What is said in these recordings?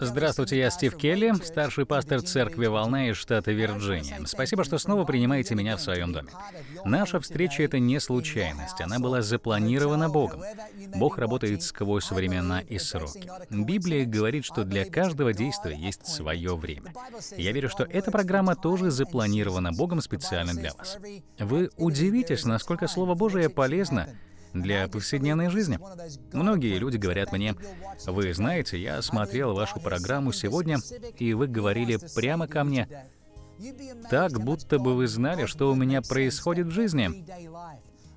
Здравствуйте, я Стив Келли, старший пастор церкви «Волна» из штата Вирджиния. Спасибо, что снова принимаете меня в своем доме. Наша встреча — это не случайность, она была запланирована Богом. Бог работает сквозь времена и сроки. Библия говорит, что для каждого действия есть свое время. Я верю, что эта программа тоже запланирована Богом специально для вас. Вы удивитесь, насколько Слово Божие полезно для повседневной жизни. Многие люди говорят мне, вы знаете, я смотрел вашу программу сегодня, и вы говорили прямо ко мне, так, будто бы вы знали, что у меня происходит в жизни.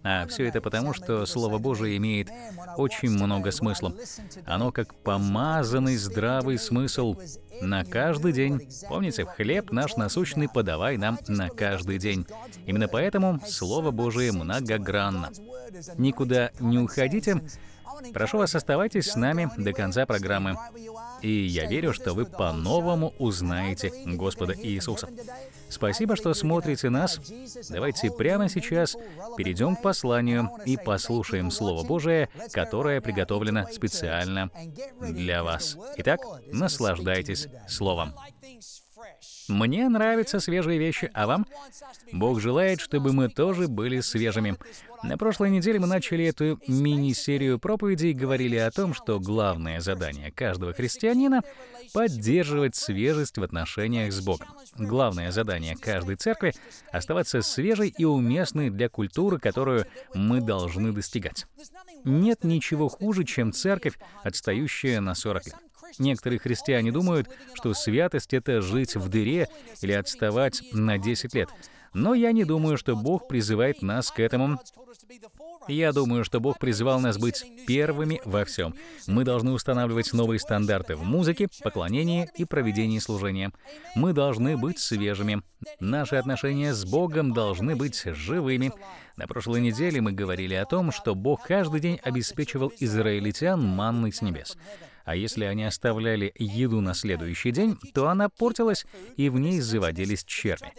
А все это потому, что Слово Божие имеет очень много смысла. Оно как помазанный здравый смысл на каждый день. Помните, хлеб наш насущный подавай нам на каждый день. Именно поэтому Слово Божие многогранно. Никуда не уходите. Прошу вас, оставайтесь с нами до конца программы. И я верю, что вы по-новому узнаете Господа Иисуса. Спасибо, что смотрите нас. Давайте прямо сейчас перейдем к посланию и послушаем Слово Божие, которое приготовлено специально для вас. Итак, наслаждайтесь Словом. Мне нравятся свежие вещи, а вам? Бог желает, чтобы мы тоже были свежими. На прошлой неделе мы начали эту мини-серию проповедей и говорили о том, что главное задание каждого христианина — поддерживать свежесть в отношениях с Богом. Главное задание каждой церкви — оставаться свежей и уместной для культуры, которую мы должны достигать. Нет ничего хуже, чем церковь, отстающая на 40 лет. Некоторые христиане думают, что святость — это жить в дыре или отставать на 10 лет. Но я не думаю, что Бог призывает нас к этому. Я думаю, что Бог призвал нас быть первыми во всем. Мы должны устанавливать новые стандарты в музыке, поклонении и проведении служения. Мы должны быть свежими. Наши отношения с Богом должны быть живыми. На прошлой неделе мы говорили о том, что Бог каждый день обеспечивал израильтян манной с небес. А если они оставляли еду на следующий день, то она портилась, и в ней заводились черви.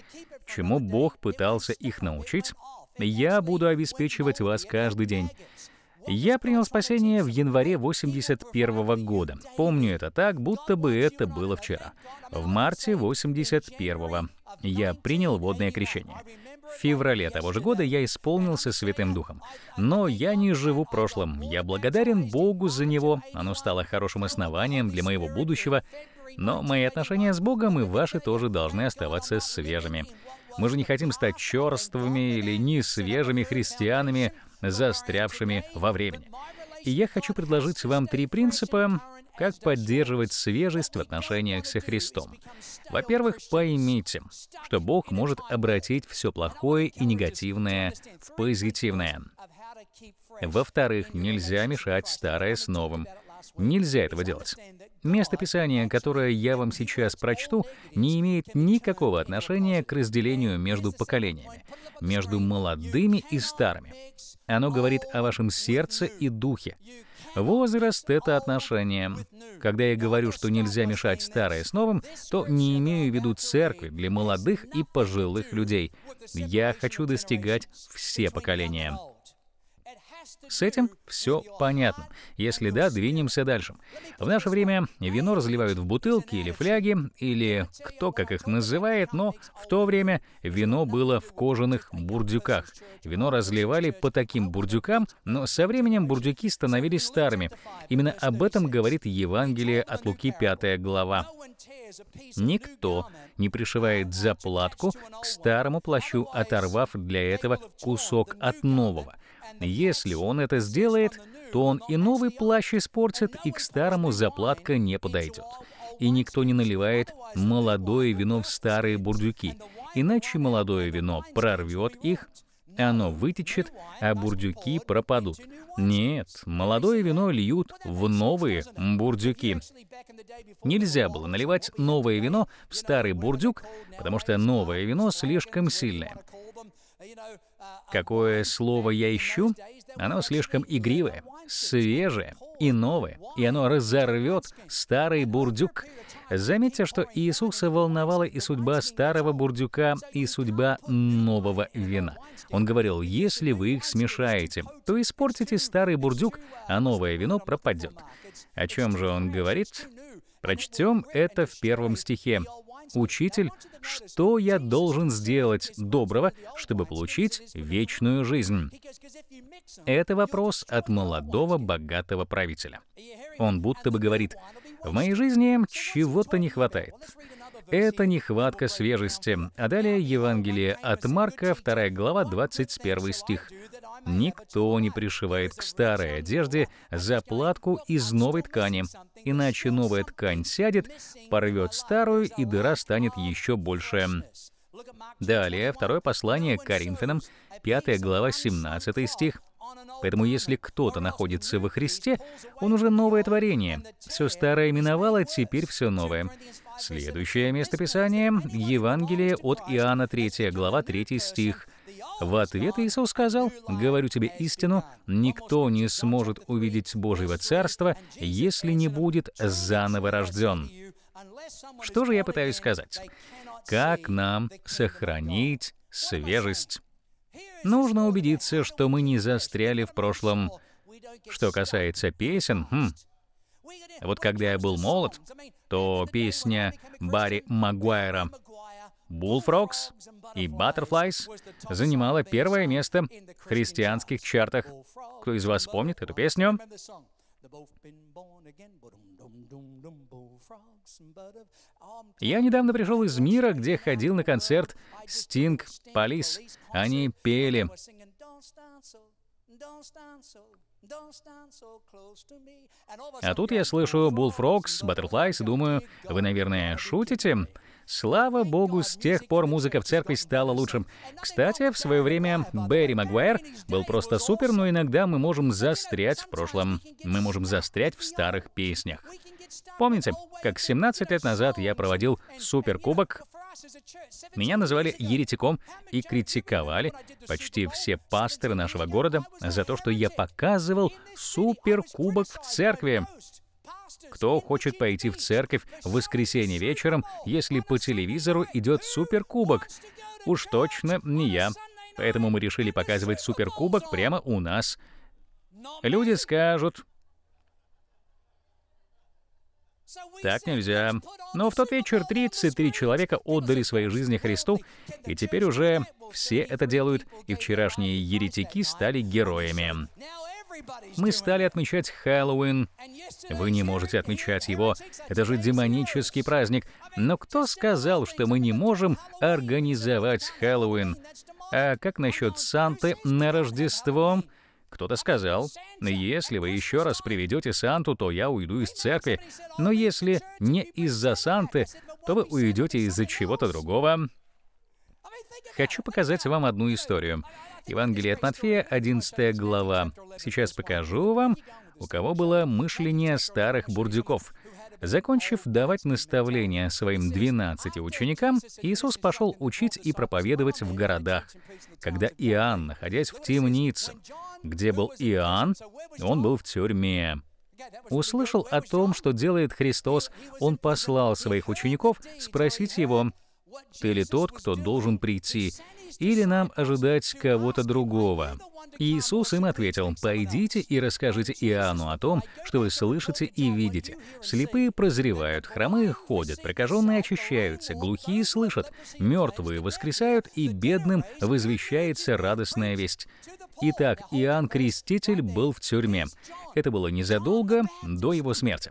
Чему Бог пытался их научить? «Я буду обеспечивать вас каждый день». Я принял спасение в январе 81 -го года. Помню это так, будто бы это было вчера. В марте 81-го я принял водное крещение. В феврале того же года я исполнился Святым Духом. Но я не живу прошлым. Я благодарен Богу за него. Оно стало хорошим основанием для моего будущего. Но мои отношения с Богом и ваши тоже должны оставаться свежими. Мы же не хотим стать черствыми или не свежими христианами, застрявшими во времени. И я хочу предложить вам три принципа, как поддерживать свежесть в отношениях со Христом. Во-первых, поймите, что Бог может обратить все плохое и негативное в позитивное. Во-вторых, нельзя мешать старое с новым. Нельзя этого делать. Место Писания, которое я вам сейчас прочту, не имеет никакого отношения к разделению между поколениями, между молодыми и старыми. Оно говорит о вашем сердце и духе. Возраст — это отношение. Когда я говорю, что нельзя мешать старое с новым, то не имею в виду церкви для молодых и пожилых людей. Я хочу достигать все поколения. С этим все понятно. Если да, двинемся дальше. В наше время вино разливают в бутылки или фляги, или кто как их называет, но в то время вино было в кожаных бурдюках. Вино разливали по таким бурдюкам, но со временем бурдюки становились старыми. Именно об этом говорит Евангелие от Луки 5 глава. Никто не пришивает заплатку к старому плащу, оторвав для этого кусок от нового. Если он это сделает, то он и новый плащ испортит, и к старому заплатка не подойдет. И никто не наливает молодое вино в старые бурдюки, иначе молодое вино прорвет их, оно вытечет, а бурдюки пропадут. Нет, молодое вино льют в новые бурдюки. Нельзя было наливать новое вино в старый бурдюк, потому что новое вино слишком сильное. Какое слово я ищу? Оно слишком игривое, свежее и новое, и оно разорвет старый бурдюк. Заметьте, что Иисуса волновала и судьба старого бурдюка, и судьба нового вина. Он говорил, если вы их смешаете, то испортите старый бурдюк, а новое вино пропадет. О чем же он говорит? Прочтем это в первом стихе. «Учитель, что я должен сделать доброго, чтобы получить вечную жизнь?» Это вопрос от молодого богатого правителя. Он будто бы говорит, «В моей жизни чего-то не хватает это нехватка свежести. А далее Евангелие от Марка, 2 глава, 21 стих. Никто не пришивает к старой одежде заплатку из новой ткани, иначе новая ткань сядет, порвет старую, и дыра станет еще больше. Далее, второе послание к Коринфянам, 5 глава, 17 стих. Поэтому если кто-то находится во Христе, он уже новое творение. Все старое миновало, теперь все новое. Следующее местописание — Евангелие от Иоанна 3, глава 3 стих. В ответ Иисус сказал, «Говорю тебе истину, никто не сможет увидеть Божьего Царства, если не будет заново рожден». Что же я пытаюсь сказать? Как нам сохранить свежесть? нужно убедиться, что мы не застряли в прошлом. Что касается песен, хм, вот когда я был молод, то песня Барри Магуайра «Bullfrogs» и «Butterflies» занимала первое место в христианских чартах. Кто из вас помнит эту песню? Я недавно пришел из мира, где ходил на концерт Sting Police. Они пели. А тут я слышу Bullfrogs, Butterflies и думаю, вы, наверное, шутите? Слава богу, с тех пор музыка в церкви стала лучшим. Кстати, в свое время Берри Магуайр был просто супер, но иногда мы можем застрять в прошлом. Мы можем застрять в старых песнях. Помните, как 17 лет назад я проводил суперкубок? Меня называли еретиком и критиковали почти все пасторы нашего города за то, что я показывал суперкубок в церкви. Кто хочет пойти в церковь в воскресенье вечером, если по телевизору идет суперкубок? Уж точно не я. Поэтому мы решили показывать суперкубок прямо у нас. Люди скажут, так нельзя. Но в тот вечер 33 человека отдали свои жизни Христу, и теперь уже все это делают, и вчерашние еретики стали героями. Мы стали отмечать Хэллоуин. Вы не можете отмечать его. Это же демонический праздник. Но кто сказал, что мы не можем организовать Хэллоуин? А как насчет Санты на Рождество? Кто-то сказал, если вы еще раз приведете Санту, то я уйду из церкви, но если не из-за Санты, то вы уйдете из-за чего-то другого. Хочу показать вам одну историю. Евангелие от Матфея, 11 глава. Сейчас покажу вам, у кого было мышление старых бурдюков — Закончив давать наставления своим 12 ученикам, Иисус пошел учить и проповедовать в городах. Когда Иоанн, находясь в темнице, где был Иоанн, он был в тюрьме. Услышал о том, что делает Христос, он послал своих учеников спросить его, ты ли тот, кто должен прийти, или нам ожидать кого-то другого? Иисус им ответил, «Пойдите и расскажите Иоанну о том, что вы слышите и видите. Слепые прозревают, хромые ходят, прокаженные очищаются, глухие слышат, мертвые воскресают, и бедным возвещается радостная весть». Итак, Иоанн Креститель был в тюрьме. Это было незадолго до его смерти.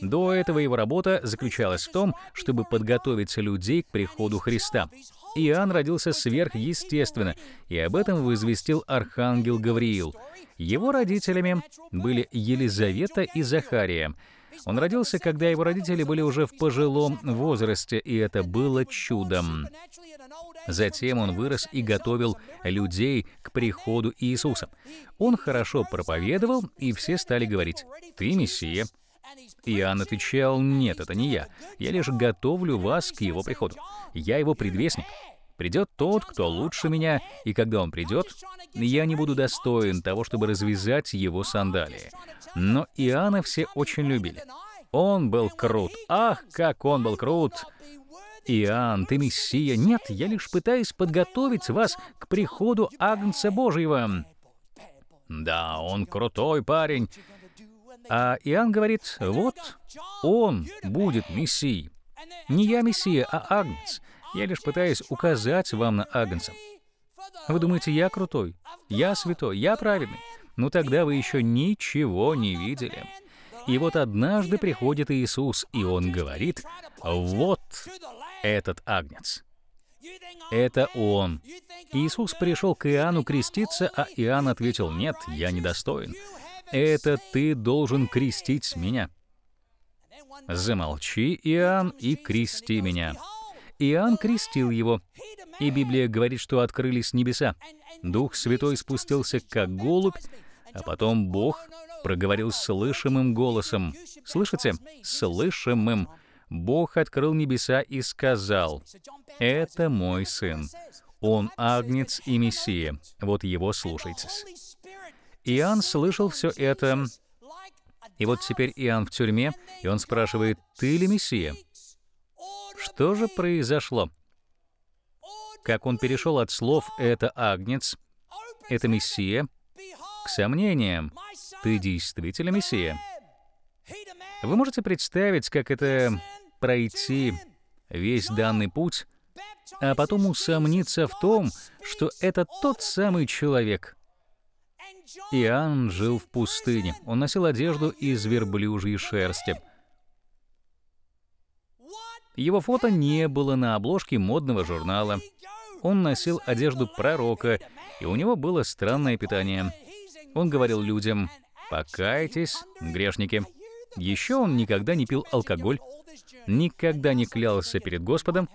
До этого его работа заключалась в том, чтобы подготовить людей к приходу Христа. Иоанн родился сверхъестественно, и об этом возвестил архангел Гавриил. Его родителями были Елизавета и Захария. Он родился, когда его родители были уже в пожилом возрасте, и это было чудом. Затем он вырос и готовил людей к приходу Иисуса. Он хорошо проповедовал, и все стали говорить «Ты Мессия, Иоанн отвечал, «Нет, это не я. Я лишь готовлю вас к его приходу. Я его предвестник. Придет тот, кто лучше меня, и когда он придет, я не буду достоин того, чтобы развязать его сандалии». Но Иоанна все очень любили. Он был крут. Ах, как он был крут! Иоанн, ты мессия. Нет, я лишь пытаюсь подготовить вас к приходу Агнца Божьего. Да, он крутой парень. А Иоанн говорит, вот он будет Мессией. Не я Мессия, а Агнец. Я лишь пытаюсь указать вам на Агнца. Вы думаете, я крутой, я святой, я праведный? Но ну тогда вы еще ничего не видели. И вот однажды приходит Иисус, и Он говорит, «Вот этот Агнец». Это Он. Иисус пришел к Иоанну креститься, а Иоанн ответил, «Нет, я недостоин» это ты должен крестить меня». «Замолчи, Иоанн, и крести меня». Иоанн крестил его, и Библия говорит, что открылись небеса. Дух Святой спустился как голубь, а потом Бог проговорил слышимым голосом. Слышите? Слышимым. Бог открыл небеса и сказал, «Это мой Сын. Он Агнец и Мессия. Вот его слушайтесь». Иоанн слышал все это. И вот теперь Иоанн в тюрьме, и он спрашивает, «Ты ли Мессия?» Что же произошло? Как он перешел от слов «это агнец», «это Мессия» к сомнениям, «ты действительно Мессия». Вы можете представить, как это пройти весь данный путь, а потом усомниться в том, что это тот самый человек — Иоанн жил в пустыне. Он носил одежду из верблюжьей шерсти. Его фото не было на обложке модного журнала. Он носил одежду пророка, и у него было странное питание. Он говорил людям, «Покайтесь, грешники». Еще он никогда не пил алкоголь, никогда не клялся перед Господом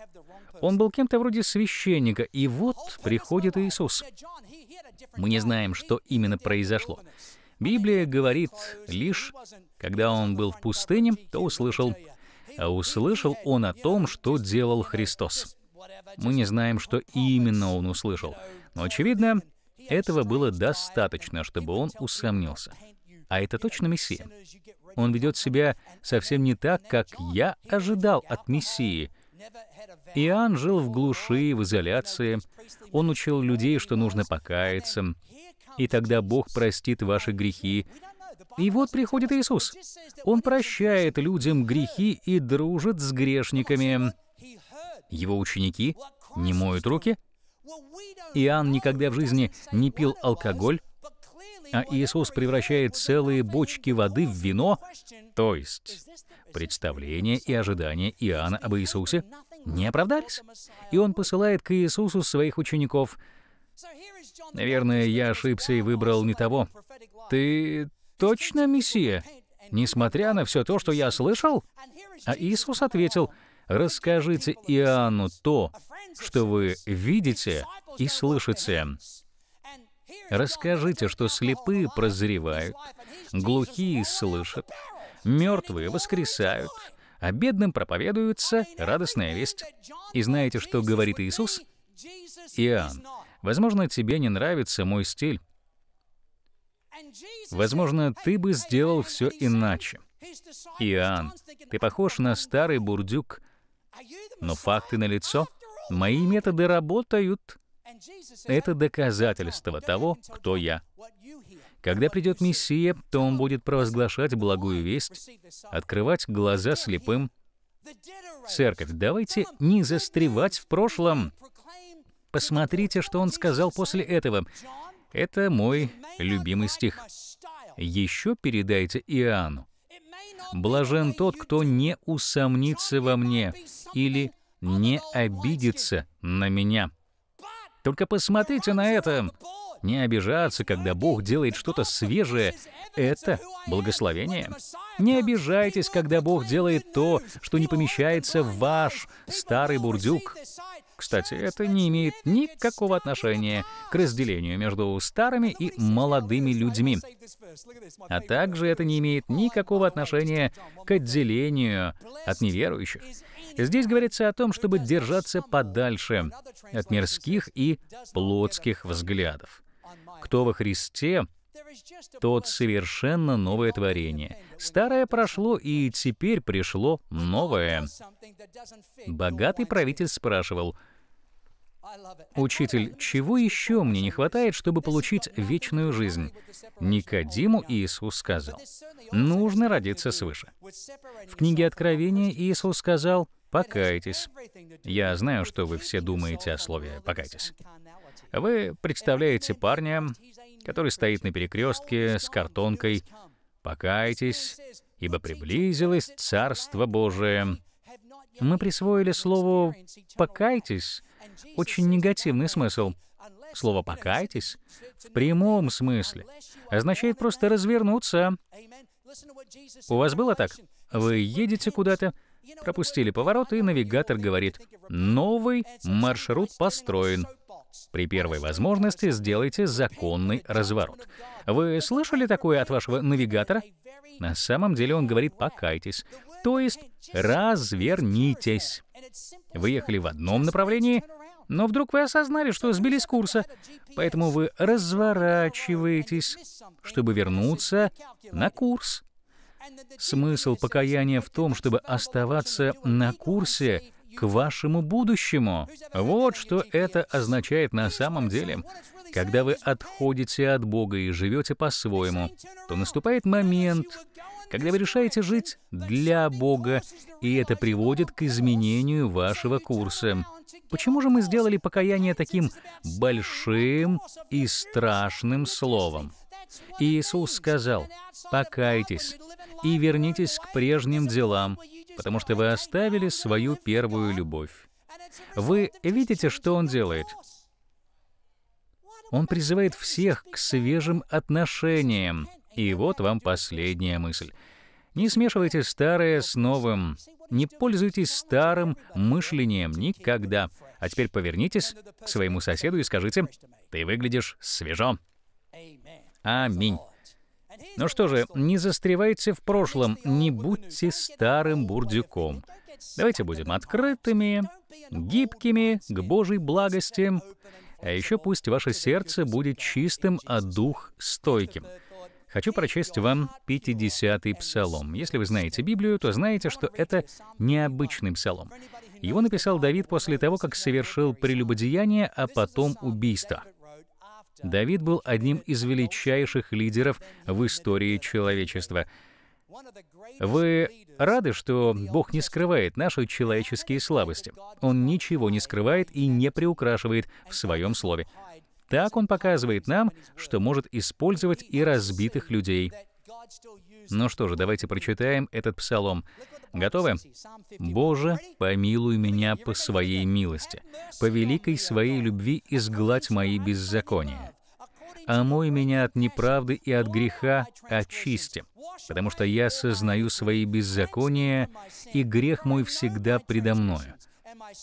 он был кем-то вроде священника, и вот приходит Иисус. Мы не знаем, что именно произошло. Библия говорит лишь, когда он был в пустыне, то услышал. А услышал он о том, что делал Христос. Мы не знаем, что именно он услышал, но, очевидно, этого было достаточно, чтобы он усомнился. А это точно Мессия. Он ведет себя совсем не так, как я ожидал от Мессии — Иоанн жил в глуши, в изоляции. Он учил людей, что нужно покаяться, и тогда Бог простит ваши грехи. И вот приходит Иисус. Он прощает людям грехи и дружит с грешниками. Его ученики не моют руки. Иоанн никогда в жизни не пил алкоголь, а Иисус превращает целые бочки воды в вино, то есть представления и ожидания Иоанна об Иисусе не оправдались. И он посылает к Иисусу своих учеников. Наверное, я ошибся и выбрал не того. Ты точно Мессия? Несмотря на все то, что я слышал? А Иисус ответил, расскажите Иоанну то, что вы видите и слышите. Расскажите, что слепые прозревают, глухие слышат, мертвые воскресают, а бедным проповедуется радостная весть. И знаете, что говорит Иисус? Иоанн, возможно, тебе не нравится мой стиль. Возможно, ты бы сделал все иначе. Иоанн, ты похож на старый бурдюк, но факты налицо. Мои методы работают. Это доказательство того, кто я. Когда придет Мессия, то он будет провозглашать благую весть, открывать глаза слепым. Церковь, давайте не застревать в прошлом. Посмотрите, что он сказал после этого. Это мой любимый стих. Еще передайте Иоанну. Блажен тот, кто не усомнится во мне или не обидится на меня. Только посмотрите на это. Не обижаться, когда Бог делает что-то свежее, это благословение. Не обижайтесь, когда Бог делает то, что не помещается в ваш старый бурдюк. Кстати, это не имеет никакого отношения к разделению между старыми и молодыми людьми. А также это не имеет никакого отношения к отделению от неверующих. Здесь говорится о том, чтобы держаться подальше от мирских и плотских взглядов. Кто во Христе, тот совершенно новое творение. Старое прошло, и теперь пришло новое. Богатый правитель спрашивал — «Учитель, чего еще мне не хватает, чтобы получить вечную жизнь?» Никодиму Иисус сказал, «Нужно родиться свыше». В книге Откровения Иисус сказал, «Покайтесь». Я знаю, что вы все думаете о слове «покайтесь». Вы представляете парня, который стоит на перекрестке с картонкой «Покайтесь, ибо приблизилось Царство Божие». Мы присвоили слову «покайтесь» очень негативный смысл. Слово «покайтесь» в прямом смысле означает просто развернуться. У вас было так? Вы едете куда-то, пропустили поворот, и навигатор говорит «Новый маршрут построен». При первой возможности сделайте законный разворот. Вы слышали такое от вашего навигатора? На самом деле он говорит «покайтесь». То есть развернитесь. Вы ехали в одном направлении, но вдруг вы осознали, что сбились с курса, поэтому вы разворачиваетесь, чтобы вернуться на курс. Смысл покаяния в том, чтобы оставаться на курсе к вашему будущему. Вот что это означает на самом деле. Когда вы отходите от Бога и живете по-своему, то наступает момент, когда вы решаете жить для Бога, и это приводит к изменению вашего курса. Почему же мы сделали покаяние таким большим и страшным словом? Иисус сказал, «Покайтесь и вернитесь к прежним делам, потому что вы оставили свою первую любовь». Вы видите, что он делает? Он призывает всех к свежим отношениям. И вот вам последняя мысль. Не смешивайте старое с новым. Не пользуйтесь старым мышлением никогда. А теперь повернитесь к своему соседу и скажите, «Ты выглядишь свежо». Аминь. Ну что же, не застревайте в прошлом, не будьте старым бурдюком. Давайте будем открытыми, гибкими к Божьей благости. А еще пусть ваше сердце будет чистым, а дух стойким. Хочу прочесть вам 50-й псалом. Если вы знаете Библию, то знаете, что это необычный псалом. Его написал Давид после того, как совершил прелюбодеяние, а потом убийство. Давид был одним из величайших лидеров в истории человечества — вы рады, что Бог не скрывает наши человеческие слабости? Он ничего не скрывает и не приукрашивает в своем слове. Так он показывает нам, что может использовать и разбитых людей. Ну что же, давайте прочитаем этот псалом. Готовы? «Боже, помилуй меня по своей милости, по великой своей любви изгладь мои беззакония» омой а меня от неправды и от греха очисти, потому что я сознаю свои беззакония, и грех мой всегда предо мною.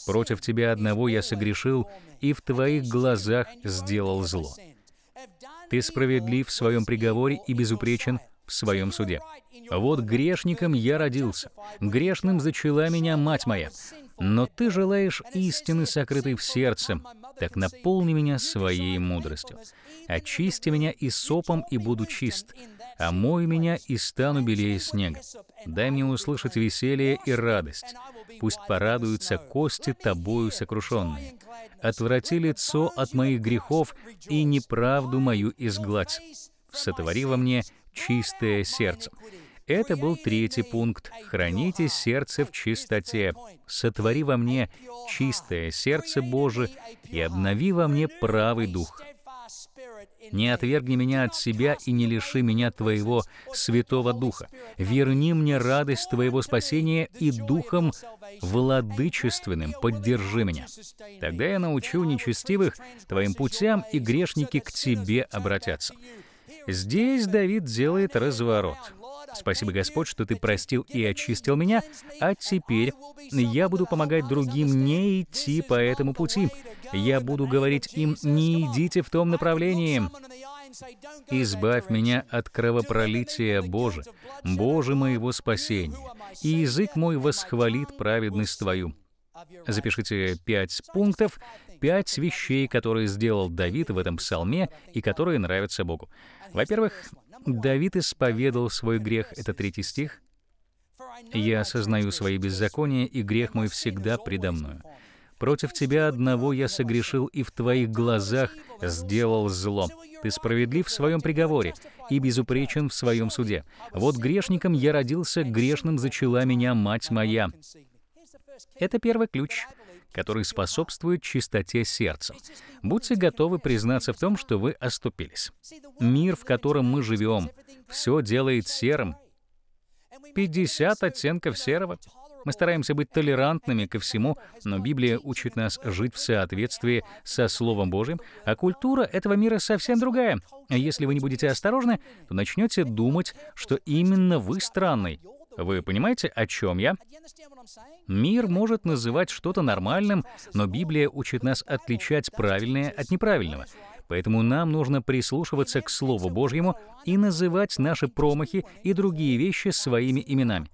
Против Тебя одного я согрешил, и в Твоих глазах сделал зло. Ты справедлив в своем приговоре и безупречен в своем суде. «Вот грешником я родился, грешным зачала меня мать моя, но ты желаешь истины, сокрытой в сердце, так наполни меня своей мудростью. Очисти меня и сопом, и буду чист, омой меня, и стану белее снега. Дай мне услышать веселье и радость. Пусть порадуются кости тобою сокрушенные. Отврати лицо от моих грехов, и неправду мою изгладь. Сотвори во мне чистое сердце. Это был третий пункт. Храните сердце в чистоте. Сотвори во мне чистое сердце Божие и обнови во мне правый дух. Не отвергни меня от себя и не лиши меня Твоего Святого Духа. Верни мне радость Твоего спасения и Духом владычественным поддержи меня. Тогда я научу нечестивых Твоим путям, и грешники к Тебе обратятся. Здесь Давид делает разворот. Спасибо, Господь, что Ты простил и очистил меня, а теперь я буду помогать другим не идти по этому пути. Я буду говорить им, не идите в том направлении. Избавь меня от кровопролития Боже, Боже моего спасения, и язык мой восхвалит праведность Твою. Запишите пять пунктов, пять вещей, которые сделал Давид в этом псалме и которые нравятся Богу. Во-первых, Давид исповедал свой грех, это третий стих. «Я осознаю свои беззакония, и грех мой всегда предо мною. Против тебя одного я согрешил, и в твоих глазах сделал зло. Ты справедлив в своем приговоре и безупречен в своем суде. Вот грешником я родился, грешным зачала меня мать моя». Это первый ключ — который способствует чистоте сердца. Будьте готовы признаться в том, что вы оступились. Мир, в котором мы живем, все делает серым. 50 оттенков серого. Мы стараемся быть толерантными ко всему, но Библия учит нас жить в соответствии со Словом Божьим, а культура этого мира совсем другая. Если вы не будете осторожны, то начнете думать, что именно вы странный, вы понимаете, о чем я? Мир может называть что-то нормальным, но Библия учит нас отличать правильное от неправильного. Поэтому нам нужно прислушиваться к Слову Божьему и называть наши промахи и другие вещи своими именами.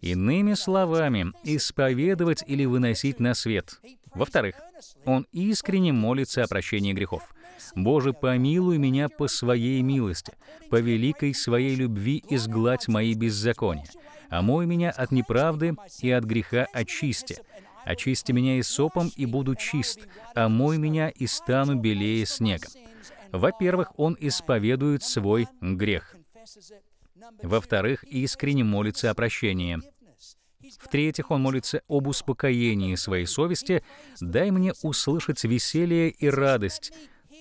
Иными словами, исповедовать или выносить на свет. Во-вторых, он искренне молится о прощении грехов. Боже, помилуй меня по своей милости, по великой своей любви изгладь мои беззакония. Омой меня от неправды и от греха очисти. Очисти меня и сопом, и буду чист. Омой меня, и стану белее снега. Во-первых, он исповедует свой грех. Во-вторых, искренне молится о прощении. В-третьих, он молится об успокоении своей совести. «Дай мне услышать веселье и радость,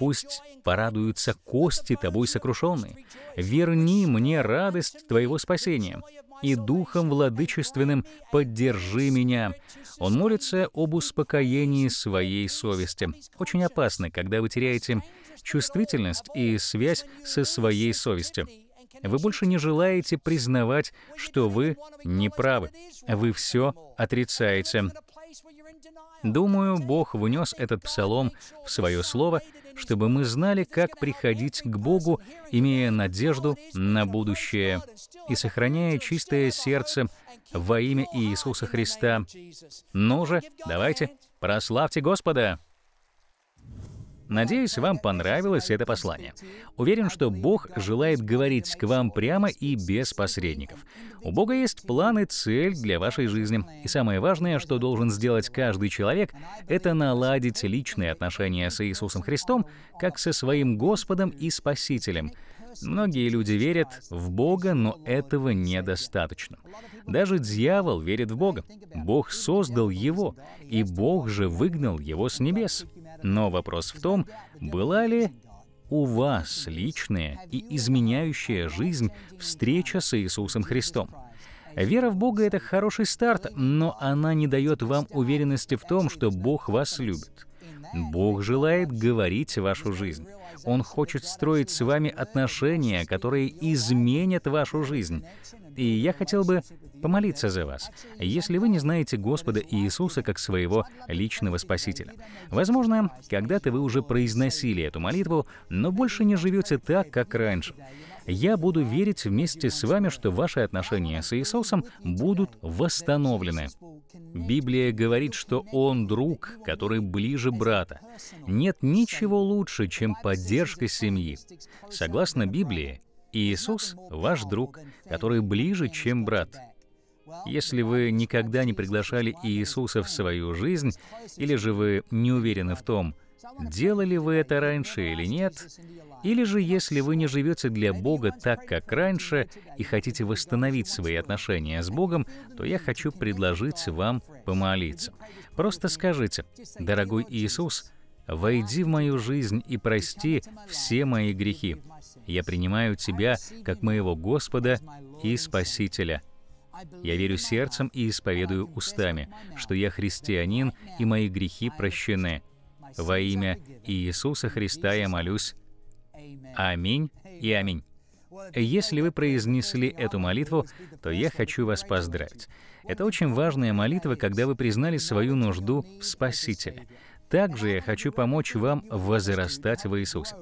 пусть порадуются кости тобой сокрушенные. Верни мне радость твоего спасения, и духом владычественным поддержи меня». Он молится об успокоении своей совести. Очень опасно, когда вы теряете чувствительность и связь со своей совестью. Вы больше не желаете признавать, что вы неправы. Вы все отрицаете. Думаю, Бог внес этот псалом в свое слово, чтобы мы знали, как приходить к Богу, имея надежду на будущее и сохраняя чистое сердце во имя Иисуса Христа. Ну же, давайте, прославьте Господа! Надеюсь, вам понравилось это послание. Уверен, что Бог желает говорить к вам прямо и без посредников. У Бога есть план и цель для вашей жизни. И самое важное, что должен сделать каждый человек, это наладить личные отношения с Иисусом Христом, как со своим Господом и Спасителем. Многие люди верят в Бога, но этого недостаточно. Даже дьявол верит в Бога. Бог создал его, и Бог же выгнал его с небес. Но вопрос в том, была ли у вас личная и изменяющая жизнь встреча с Иисусом Христом. Вера в Бога — это хороший старт, но она не дает вам уверенности в том, что Бог вас любит. Бог желает говорить вашу жизнь. Он хочет строить с вами отношения, которые изменят вашу жизнь. И я хотел бы помолиться за вас, если вы не знаете Господа Иисуса как своего личного Спасителя. Возможно, когда-то вы уже произносили эту молитву, но больше не живете так, как раньше. Я буду верить вместе с вами, что ваши отношения с Иисусом будут восстановлены. Библия говорит, что Он друг, который ближе брата. Нет ничего лучше, чем поддержка семьи. Согласно Библии, Иисус — ваш друг, который ближе, чем брат. Если вы никогда не приглашали Иисуса в свою жизнь, или же вы не уверены в том, делали вы это раньше или нет, или же если вы не живете для Бога так, как раньше, и хотите восстановить свои отношения с Богом, то я хочу предложить вам помолиться. Просто скажите, «Дорогой Иисус, войди в мою жизнь и прости все мои грехи. Я принимаю Тебя как моего Господа и Спасителя. Я верю сердцем и исповедую устами, что я христианин и мои грехи прощены. Во имя Иисуса Христа я молюсь. Аминь и аминь. Если вы произнесли эту молитву, то я хочу вас поздравить. Это очень важная молитва, когда вы признали свою нужду в Спасителе. Также я хочу помочь вам возрастать в Иисусе.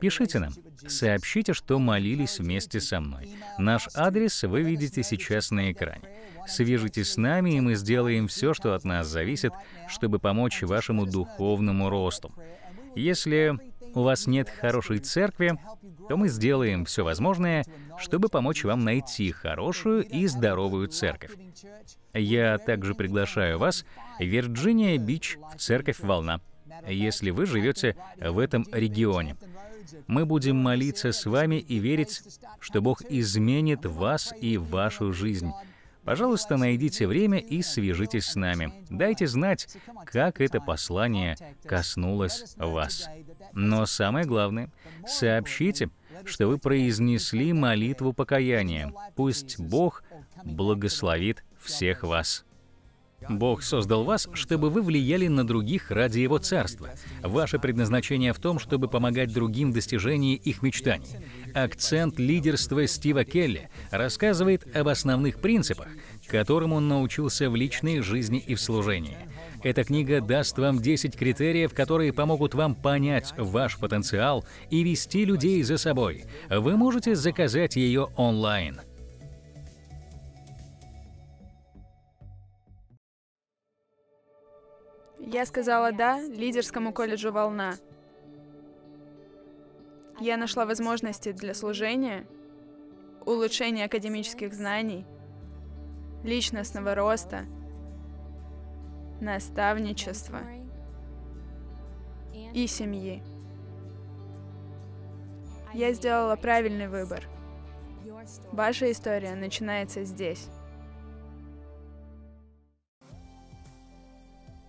Пишите нам, сообщите, что молились вместе со мной. Наш адрес вы видите сейчас на экране. Свяжитесь с нами, и мы сделаем все, что от нас зависит, чтобы помочь вашему духовному росту. Если у вас нет хорошей церкви, то мы сделаем все возможное, чтобы помочь вам найти хорошую и здоровую церковь. Я также приглашаю вас в Вирджиния Бич в церковь Волна, если вы живете в этом регионе. Мы будем молиться с вами и верить, что Бог изменит вас и вашу жизнь Пожалуйста, найдите время и свяжитесь с нами. Дайте знать, как это послание коснулось вас. Но самое главное, сообщите, что вы произнесли молитву покаяния. Пусть Бог благословит всех вас. Бог создал вас, чтобы вы влияли на других ради Его Царства. Ваше предназначение в том, чтобы помогать другим в достижении их мечтаний. Акцент лидерства Стива Келли рассказывает об основных принципах, которым он научился в личной жизни и в служении. Эта книга даст вам 10 критериев, которые помогут вам понять ваш потенциал и вести людей за собой. Вы можете заказать ее онлайн. Я сказала «да» лидерскому колледжу «Волна». Я нашла возможности для служения, улучшения академических знаний, личностного роста, наставничества и семьи. Я сделала правильный выбор. Ваша история начинается здесь.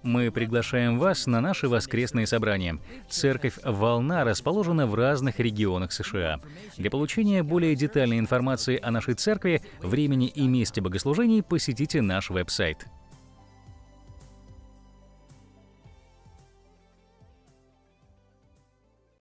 Мы приглашаем вас на наши воскресные собрания. Церковь «Волна» расположена в разных регионах США. Для получения более детальной информации о нашей церкви, времени и месте богослужений посетите наш веб-сайт.